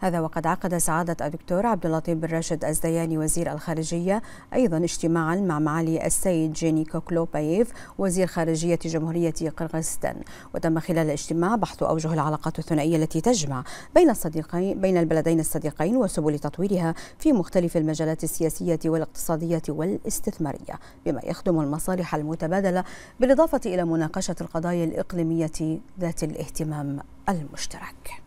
هذا وقد عقد سعادة الدكتور عبد اللطيف بن راشد الزياني وزير الخارجية أيضا اجتماعا مع معالي السيد جيني كوكلوبايف وزير خارجية جمهورية قرغستان وتم خلال الاجتماع بحث أوجه العلاقات الثنائية التي تجمع بين الصديقين بين البلدين الصديقين وسبل تطويرها في مختلف المجالات السياسية والاقتصادية والاستثمارية بما يخدم المصالح المتبادلة بالإضافة إلى مناقشة القضايا الإقليمية ذات الاهتمام المشترك